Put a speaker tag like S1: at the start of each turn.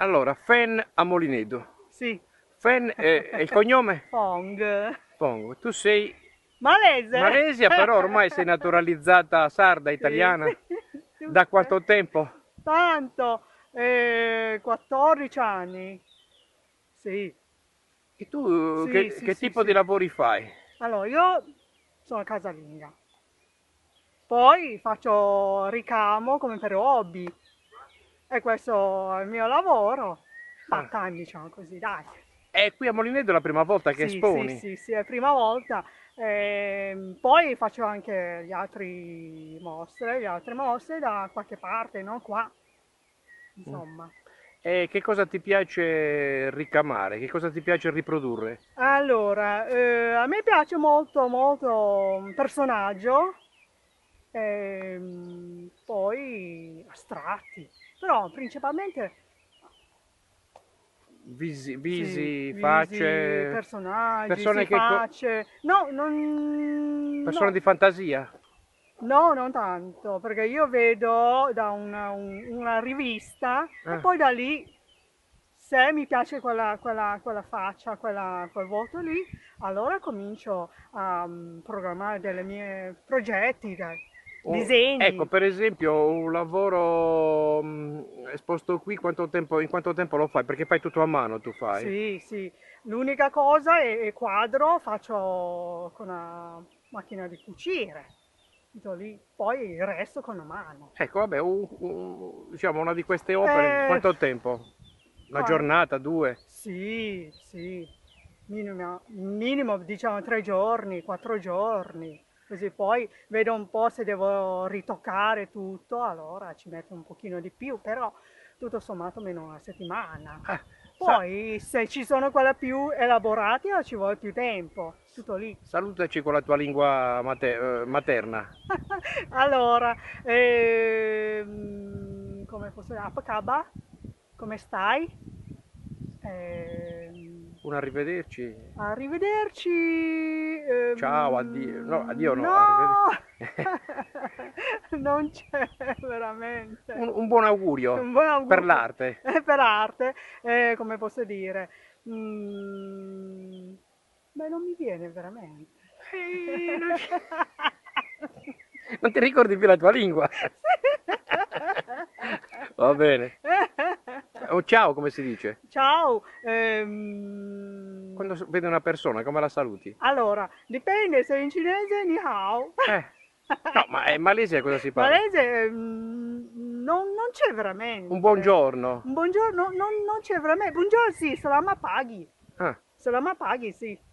S1: Allora, Fen a Molinedo. Sì. Fen è, è il cognome?
S2: Fong.
S1: Fong. Tu sei...
S2: Malese. Malesia, però ormai sei
S1: naturalizzata sarda, italiana. Sì. Da quanto tempo?
S2: Tanto, eh, 14 anni. Sì. E tu sì, che, sì, che tipo di
S1: lavori fai?
S2: Allora, io sono casalinga. Poi faccio ricamo come per hobby. E questo è il mio lavoro, part time ah. diciamo così, dai.
S1: E qui a Molinedo è la prima volta che sì, esponi? Sì, sì,
S2: sì, è la prima volta. E ehm, poi faccio anche le altre mostre, le altre mostre da qualche parte, non qua, mm. insomma. Mm.
S1: E che cosa ti piace ricamare? Che cosa ti piace riprodurre?
S2: Allora, eh, a me piace molto, molto un personaggio e ehm, poi astratti, però principalmente
S1: visi, visi sì, facce, visi, personaggi, persone, sì, che facce.
S2: No, non, persone
S1: no. di fantasia.
S2: No, non tanto, perché io vedo da una, un, una rivista eh. e poi da lì, se mi piace quella, quella, quella faccia, quella, quel voto lì, allora comincio a um, programmare dei miei progetti. Dai disegni.
S1: Ecco, per esempio, un lavoro mh, mm, esposto qui, quanto tempo, in quanto tempo lo fai? Perché fai tutto a mano, tu fai? Sì,
S2: sì. L'unica cosa è, quadro, faccio con una macchina di cucire. Lì. Poi il resto con la mano.
S1: Ecco, vabbè, un, un, diciamo una di queste opere, eh, quanto tempo?
S2: Una giornata, due? Sì, sì. Minimo, minimo diciamo tre giorni, quattro giorni così poi vedo un po' se devo ritoccare tutto, allora ci metto un pochino di più, però tutto sommato meno una settimana. Ah, poi se ci sono quelle più elaborati ah, ci vuole più tempo, tutto lì.
S1: Salutaci con la tua lingua mater eh, materna.
S2: allora, ehm, come posso dire, Apacaba, come stai?
S1: Ehm, un arrivederci.
S2: Arrivederci ehm... ciao,
S1: addio, no, addio no. no!
S2: non c'è veramente. Un, un, buon augurio un buon augurio per l'arte. Eh, per l'arte eh, come posso dire. Mm... non mi viene veramente.
S1: non ti ricordi più la tua lingua? Va bene. Oh, ciao, come si dice?
S2: Ciao. Ehm...
S1: Quando vedi una persona, come la saluti?
S2: Allora, dipende se in cinese ni hao.
S1: Eh. No, ma in Malesia cosa si parla?
S2: Malese mm, non, non c'è veramente. Un
S1: buongiorno. Un
S2: buongiorno non, non c'è veramente. Buongiorno sì, salama paghi. Ah. Salama paghi sì.